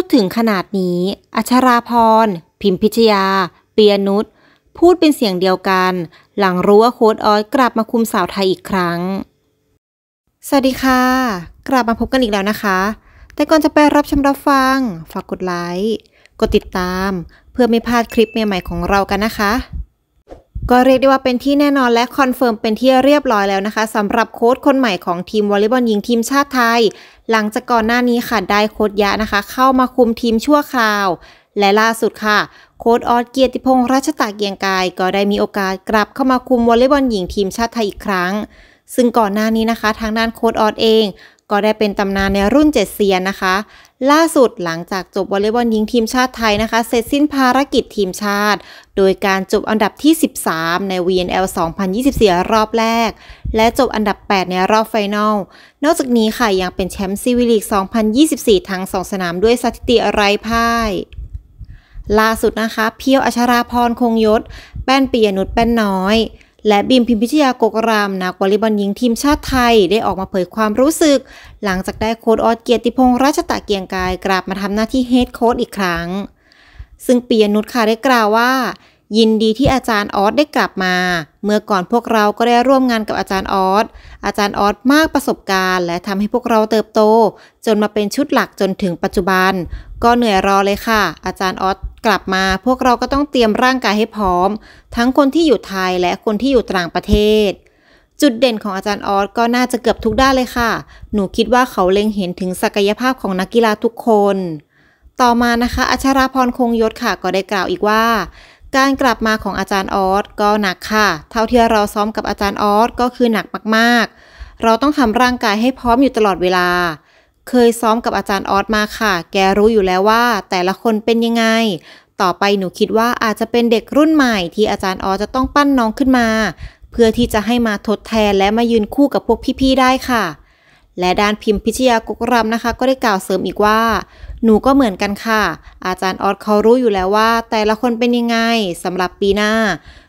พูดถึงขนาดนี้ อัชราพร พิมพิชยา เปียนุช พูดเป็นเสียงเดียวกัน หลังรู้ว่าโค้ดออยกลับมาคุมสาวไทยอีกครั้ง สวัสดีค่ะ กลับมาพบกันอีกแล้วนะคะ แต่ก่อนจะไปรับชมรับฟัง ฝากกดไลค์ กดติดตาม เพื่อไม่พลาดคลิปใหม่ๆของเรากันนะคะก็เรียกได้ว่าเป็นที่แน่นอนและคอนเฟิร์มเป็นที่เรียบร้อยแล้วนะคะสำหรับโค้ดคนใหม่ของทีมวอลเลย์บอลหญิงทีมชาติไทยหลังจากก่อนหน้านี้ค่ะได้โค้ดยะนะคะ เข้ามาคุมทีมชั่วคราว และล่าสุดค่ะโค้ดออสเกียรติพงษ์รัชตาเกียงกาย ก็ได้มีโอกาสกลับเข้ามาคุมวอลเลย์บอลหญิงทีมชาติไทยอีกครั้ง ซึ่งก่อนหน้านี้นะคะทางด้านโค้ดออสเองก็ได้เป็นตำนานในรุ่นเจ็ดเซียนนะคะ ล่าสุดหลังจากจบวอลเลย์บอลหญิงทีมชาติไทยนะคะ เสร็จสิ้นภารกิจทีมชาติ โดยการจบอันดับที่ 13 ใน VNL 2024 รอบแรก และจบอันดับ 8 ในรอบไฟนอล นอกจากนี้ค่ะยังเป็นแชมป์ซีวิลีก 2024 ทั้ง 2 สนามด้วยสถิติไร้พ่าย ล่าสุดนะคะเพียวอัชราพรคงยศ แป้นปียนุชแป้นน้อยและบีมพิมพิชยากกรามนักวอลเลย์บอลหญิงทีมชาติไทยได้ออกมาเผยความรู้สึก หลังจากได้โค้ดออดเกียรติพงษ์ราชตะเกียงกายกลับมาทำหน้าที่เฮดโค้ดอีกครั้ง ซึ่งปียนุชค่ะได้กล่าวว่ายินดีที่อาจารย์ออสได้กลับมา เมื่อก่อนพวกเราก็ได้ร่วมงานกับอาจารย์ออสอาจารย์ออสมากประสบการณ์ และทำให้พวกเราเติบโต จนมาเป็นชุดหลักจนถึงปัจจุบัน ก็เหนื่อยรอเลยค่ะ อาจารย์ออสกลับมา พวกเราก็ต้องเตรียมร่างกายให้พร้อม ทั้งคนที่อยู่ไทยและคนที่อยู่ต่างประเทศ จุดเด่นของอาจารย์ออสก็น่าจะเกือบทุกด้านเลยค่ะ หนูคิดว่าเขาเล็งเห็นถึงศักยภาพของนักกีฬาทุกคน ต่อมานะคะอัชราพร คงยศ ค่ะ ก็ได้กล่าวอีกว่าการกลับมาของอาจารย์ออสก็หนักค่ะ เท่าที่เราซ้อมกับอาจารย์ออสก็คือหนักมากๆ เราต้องทำร่างกายให้พร้อมอยู่ตลอดเวลา เคยซ้อมกับอาจารย์ออสมาค่ะ แกรู้อยู่แล้วว่าแต่ละคนเป็นยังไง ต่อไปหนูคิดว่าอาจจะเป็นเด็กรุ่นใหม่ ที่อาจารย์ออสจะต้องปั้นน้องขึ้นมา เพื่อที่จะให้มาทดแทนและมายืนคู่กับพวกพี่ๆได้ค่ะและด้านพิมพ์พิชยากุกรำนะคะก็ได้กล่าวเสริมอีกว่า หนูก็เหมือนกันค่ะ อาจารย์ออดเขารู้อยู่แล้วว่าแต่ละคนเป็นยังไงสำหรับปีหน้า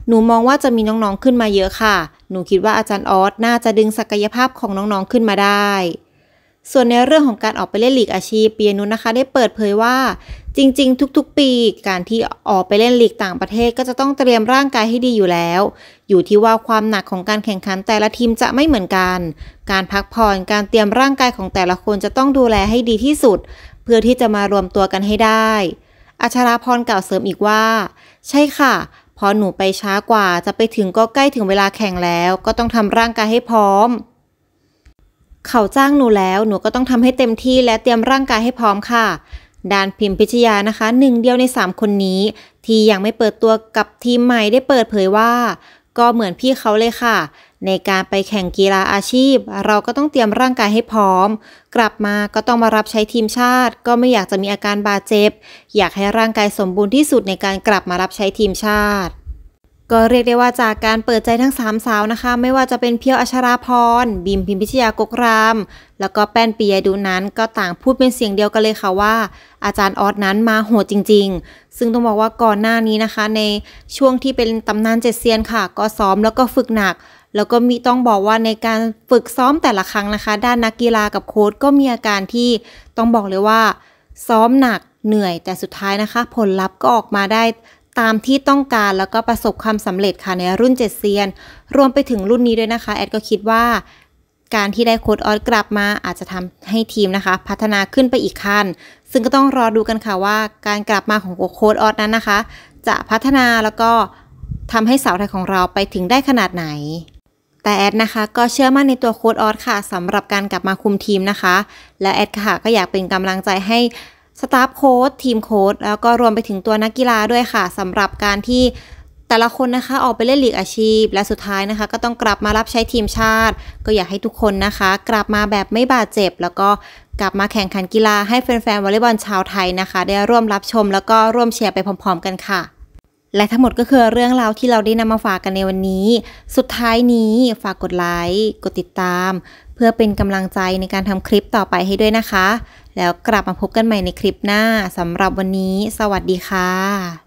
หนูมองว่าจะมีน้องๆ ขึ้นมาเยอะค่ะ หนูคิดว่าอาจารย์ออดน่าจะดึงศักยภาพของน้องๆขึ้นมาได้ส่วนในเรื่องของการออกไปเล่นลีกอาชีพปียนุนนะคะได้เปิดเผยว่าจริงๆ ทุกๆปี การที่ออกไปเล่นลีกต่างประเทศก็จะต้องเตรียมร่างกายให้ดีอยู่แล้ว อยู่ที่ว่าความหนักของการแข่งขันแต่ละทีมจะไม่เหมือนกัน การพักผ่อนการเตรียมร่างกายของแต่ละคนจะต้องดูแลให้ดีที่สุด เพื่อที่จะมารวมตัวกันให้ได้อัชราพรกล่าวเสริมอีกว่า ใช่ค่ะ พอหนูไปช้ากว่าจะไปถึงก็ใกล้ถึงเวลาแข่งแล้ว ก็ต้องทำร่างกายให้พร้อมเขาจ้างหนูแล้วหนูก็ต้องทำให้เต็มที่และเตรียมร่างกายให้พร้อมค่ะ ด้านพิมพพิชยานะคะหนึ่งเดียวใน 3 คนนี้ ที่ยังไม่เปิดตัวกับทีมใหม่ได้เปิดเผยว่า ก็เหมือนพี่เขาเลยค่ะ ในการไปแข่งกีฬาอาชีพเราก็ต้องเตรียมร่างกายให้พร้อม กลับมาก็ต้องมารับใช้ทีมชาติ ก็ไม่อยากจะมีอาการบาดเจ็บ อยากให้ร่างกายสมบูรณ์ที่สุดในการกลับมารับใช้ทีมชาติก็เรียกได้ว่าจากการเปิดใจทั้งสามสาวนะคะไม่ว่าจะเป็นเพียวอัชราพรบิมพิมพิชยากกรามแล้วก็แป้นปียดูนั้น ก็ต่างพูดเป็นเสียงเดียวกันเลยค่ะว่า อาจารย์ออสนั้นมาโหดจริง ๆ ซึ่งต้องบอกว่าก่อนหน้านี้นะคะ ในช่วงที่เป็นตำนานเจ็ดเซียนค่ะ ก็ซ้อมแล้วก็ฝึกหนัก แล้วก็มีต้องบอกว่าในการฝึกซ้อมแต่ละครั้งนะคะ ด้านนักกีฬากับโค้ชก็มีอาการที่ต้องบอกเลยว่า ซ้อมหนักเหนื่อยแต่สุดท้ายนะคะ ผลลัพธ์ก็ออกมาได้ตามที่ต้องการแล้วก็ประสบความสำเร็จค่ะในรุ่นเจ็ดเซียน รวมไปถึงรุ่นนี้ด้วยนะคะ แอดก็คิดว่าการที่ได้โค้ดออสกลับมาอาจจะทำให้ทีมนะคะ พัฒนาขึ้นไปอีกขั้น ซึ่งก็ต้องรอดูกันค่ะว่า การกลับมาของโค้ดออสนั้นนะคะ จะพัฒนาแล้วก็ทำให้สาวไทยของเราไปถึงได้ขนาดไหน แต่แอดนะคะก็เชื่อมั่นในตัวโค้ดออสค่ะสำหรับการกลับมาคุมทีมนะคะ และแอดค่ะก็อยากเป็นกำลังใจให้สตาฟโค้ดทีมโค้ดแล้วก็รวมไปถึงตัวนักกีฬาด้วยค่ะสำหรับการที่แต่ละคนนะคะ ออกไปเล่นลีกอาชีพ และสุดท้ายนะคะ ก็ต้องกลับมารับใช้ทีมชาติ ก็อยากให้ทุกคนนะคะ กลับมาแบบไม่บาดเจ็บ แล้วก็กลับมาแข่งขันกีฬาให้แฟนๆวอลเลย์บอลชาวไทยนะคะ ได้ร่วมรับชมแล้วก็ร่วมเชียร์ไปพร้อมๆกันค่ะ และทั้งหมดก็คือเรื่องราวที่เราได้นำมาฝากกันในวันนี้ สุดท้ายนี้ฝากกดไลค์กดติดตาม เพื่อเป็นกำลังใจในการทำคลิปต่อไปให้ด้วยนะคะแล้วกลับมาพบกันใหม่ในคลิปหน้าสำหรับวันนี้สวัสดีค่ะ